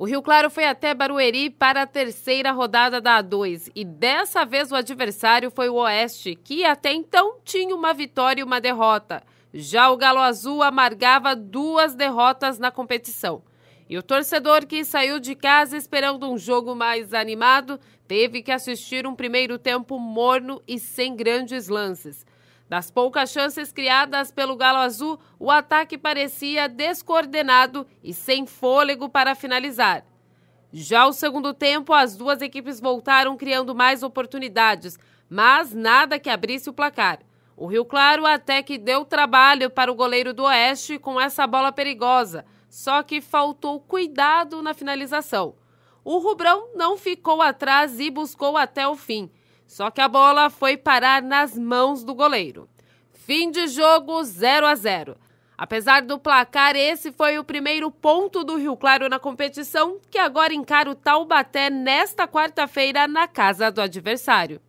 O Rio Claro foi até Barueri para a terceira rodada da A2 e dessa vez o adversário foi o Oeste, que até então tinha uma vitória e uma derrota. Já o Galo Azul amargava duas derrotas na competição. E o torcedor que saiu de casa esperando um jogo mais animado teve que assistir um primeiro tempo morno e sem grandes lances. Das poucas chances criadas pelo Galo Azul, o ataque parecia descoordenado e sem fôlego para finalizar. Já o segundo tempo, as duas equipes voltaram criando mais oportunidades, mas nada que abrisse o placar. O Rio Claro até que deu trabalho para o goleiro do Oeste com essa bola perigosa, só que faltou cuidado na finalização. O Rubrão não ficou atrás e buscou até o fim. Só que a bola foi parar nas mãos do goleiro. Fim de jogo 0 a 0. Apesar do placar, esse foi o primeiro ponto do Rio Claro na competição, que agora encara o Taubaté nesta quarta-feira na casa do adversário.